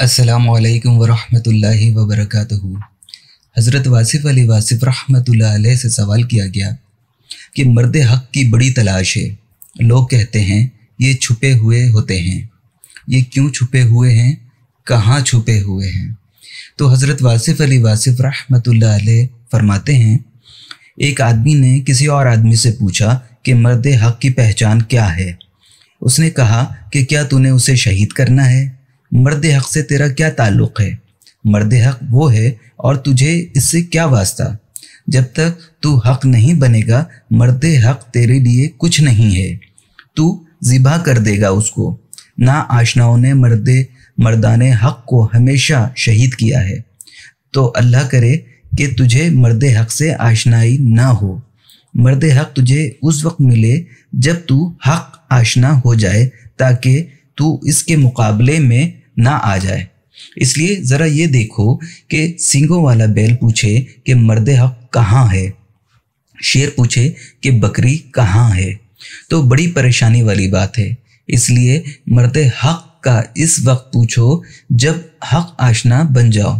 असलकम वरहमल वबरक हज़रत वासीफ़ अली वासिफ रहमतुल्लाह से सवाल किया गया कि मर्द हक़ की बड़ी तलाश है लोग कहते हैं ये छुपे हुए होते हैं ये क्यों छुपे हुए हैं कहाँ छुपे हुए हैं तो हज़रत वासिफ़ अली रहमत रहमतुल्लाह फरमाते हैं एक आदमी ने किसी और आदमी से पूछा कि मर्द हक़ की पहचान क्या है उसने कहा कि क्या तूने उसे शहीद करना है मर्द हक से तेरा क्या ताल्लुक है मर्द हक वो है और तुझे इससे क्या वास्ता जब तक तू हक नहीं बनेगा मर्द हक तेरे लिए कुछ नहीं है तू ज़िबा कर देगा उसको ना आशनाओं ने मर्द मर्दान हक को हमेशा शहीद किया है तो अल्लाह करे कि तुझे मर्द हक से आशनाई ना हो मर्द हक तुझे उस वक्त मिले जब तू हक आशना हो जाए ताकि तू इसके मुकाबले में ना आ जाए इसलिए ज़रा ये देखो कि सिंगों वाला बैल पूछे कि मर्द हक कहाँ है शेर पूछे कि बकरी कहाँ है तो बड़ी परेशानी वाली बात है इसलिए मर्द हक का इस वक्त पूछो जब हक आशना बन जाओ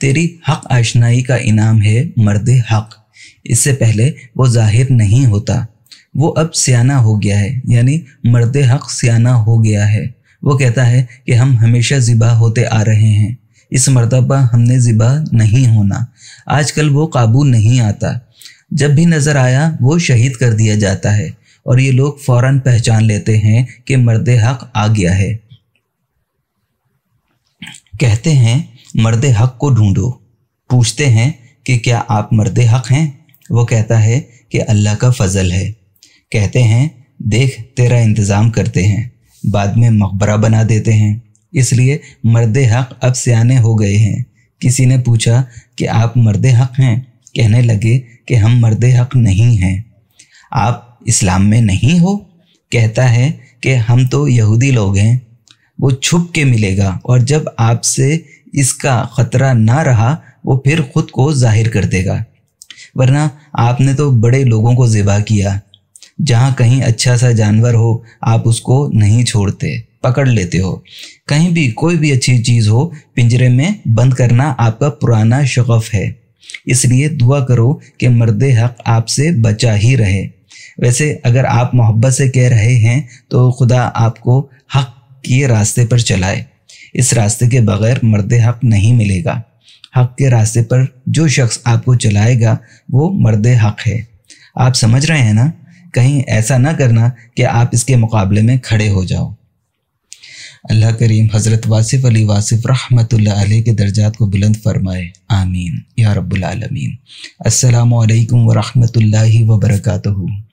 तेरी हक आशनाई का इनाम है मर्द हक इससे पहले वो जाहिर नहीं होता वो अब सियाना हो गया है यानी मर्द हक सियाना हो गया है वो कहता है कि हम हमेशा ज़िबा होते आ रहे हैं इस मरतबा हमने ज़िबा नहीं होना आजकल वो काबू नहीं आता जब भी नज़र आया वो शहीद कर दिया जाता है और ये लोग फ़ौर पहचान लेते हैं कि मर्द हक आ गया है कहते हैं मर्द हक को ढूंढो पूछते हैं कि क्या आप मर्द हक हैं वो कहता है कि अल्लाह का फजल है कहते हैं देख तेरा इंतज़ाम करते हैं बाद में मकबरा बना देते हैं इसलिए मर्द हक अब सियाने हो गए हैं किसी ने पूछा कि आप मर्द हक हैं कहने लगे कि हम मर्द हक नहीं हैं आप इस्लाम में नहीं हो कहता है कि हम तो यहूदी लोग हैं वो छुप के मिलेगा और जब आपसे इसका ख़तरा ना रहा वो फिर ख़ुद को जाहिर कर देगा वरना आपने तो बड़े लोगों को ज़िबा किया जहाँ कहीं अच्छा सा जानवर हो आप उसको नहीं छोड़ते पकड़ लेते हो कहीं भी कोई भी अच्छी चीज़ हो पिंजरे में बंद करना आपका पुराना शौक़ है इसलिए दुआ करो कि मर्द हक आपसे बचा ही रहे वैसे अगर आप मोहब्बत से कह रहे हैं तो खुदा आपको हक के रास्ते पर चलाए इस रास्ते के बगैर मर्द हक नहीं मिलेगा हक के रास्ते पर जो शख्स आपको चलाएगा वो मर्द हक है आप समझ रहे हैं ना कहीं ऐसा ना करना कि आप इसके मुकाबले में खड़े हो जाओ अल्लाह करीम हज़रत वासिफ़ अली वासिफ़ रहमत के दर्जात को बुलंद फरमाए आमीन या रब्बुल आलमीन अस्सलाम वालेकुम व रहमतुल्लाहि व बरकातुहू